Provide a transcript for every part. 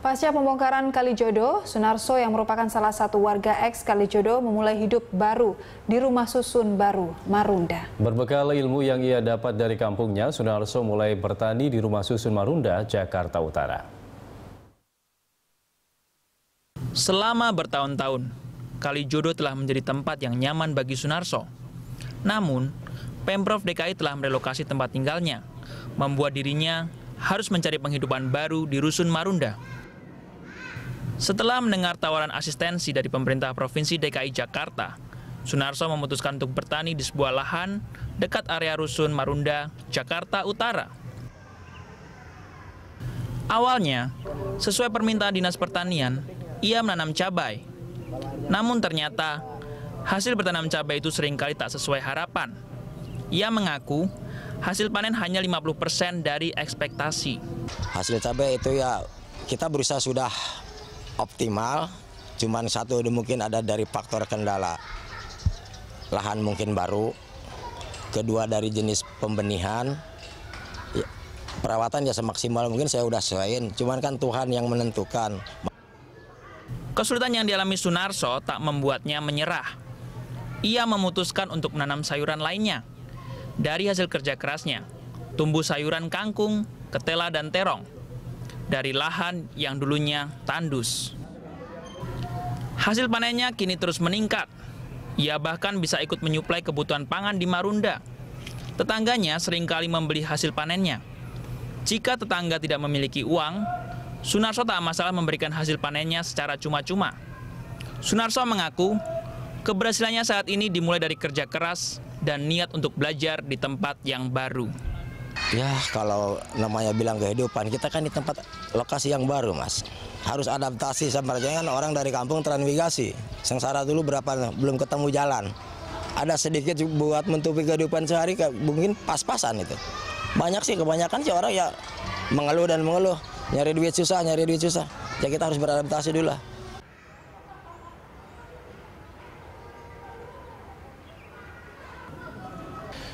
Pasca pembongkaran Kalijodo, Sunarso yang merupakan salah satu warga eks Kalijodo memulai hidup baru di rumah susun baru Marunda. Berbekal ilmu yang ia dapat dari kampungnya, Sunarso mulai bertani di rumah susun Marunda, Jakarta Utara. Selama bertahun-tahun, Kalijodo telah menjadi tempat yang nyaman bagi Sunarso. Namun, Pemprov DKI telah merelokasi tempat tinggalnya, membuat dirinya harus mencari penghidupan baru di Rusun Marunda. Setelah mendengar tawaran asistensi dari pemerintah Provinsi DKI Jakarta, Sunarso memutuskan untuk bertani di sebuah lahan dekat area Rusun Marunda, Jakarta Utara. Awalnya, sesuai permintaan Dinas Pertanian, ia menanam cabai. Namun ternyata, hasil bertanam cabai itu seringkali tak sesuai harapan. Ia mengaku, hasil panen hanya 50% dari ekspektasi. Hasil cabai itu ya kita berusaha sudah optimal, cuman satu mungkin ada dari faktor kendala. Lahan mungkin baru, kedua dari jenis pembenihan, ya, perawatan ya semaksimal mungkin saya udah selain, cuman kan Tuhan yang menentukan. Kesulitan yang dialami Sunarso tak membuatnya menyerah. Ia memutuskan untuk menanam sayuran lainnya. Dari hasil kerja kerasnya, tumbuh sayuran kangkung, ketela, dan terong dari lahan yang dulunya tandus. Hasil panennya kini terus meningkat. Ia bahkan bisa ikut menyuplai kebutuhan pangan di Marunda. Tetangganya seringkali membeli hasil panennya. Jika tetangga tidak memiliki uang, Sunarso tak masalah memberikan hasil panennya secara cuma-cuma. Sunarso mengaku, keberhasilannya saat ini dimulai dari kerja keras dan niat untuk belajar di tempat yang baru. Ya kalau namanya bilang kehidupan, kita kan di tempat lokasi yang baru mas. Harus adaptasi sama kan orang dari kampung transmigrasi. Sengsara dulu berapa, belum ketemu jalan. Ada sedikit buat menutupi kehidupan sehari, mungkin pas-pasan itu. Banyak sih, kebanyakan sih orang ya mengeluh dan mengeluh. Nyari duit susah, nyari duit susah. Ya kita harus beradaptasi dulu lah.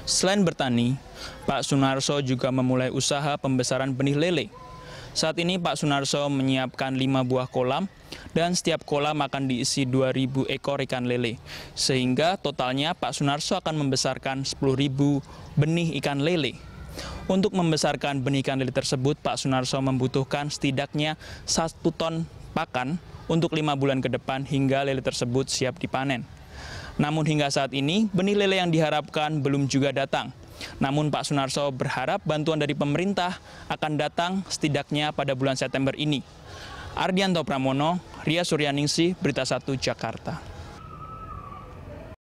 Selain bertani, Pak Sunarso juga memulai usaha pembesaran benih lele. Saat ini Pak Sunarso menyiapkan 5 buah kolam dan setiap kolam akan diisi 2.000 ekor ikan lele. Sehingga totalnya Pak Sunarso akan membesarkan 10.000 benih ikan lele. Untuk membesarkan benih ikan lele tersebut, Pak Sunarso membutuhkan setidaknya 1 ton pakan untuk 5 bulan ke depan hingga lele tersebut siap dipanen. Namun hingga saat ini, benih lele yang diharapkan belum juga datang. Namun Pak Sunarso berharap bantuan dari pemerintah akan datang setidaknya pada bulan September ini. Ardianto Pramono, Ria Suryaningsih, Berita 1 Jakarta.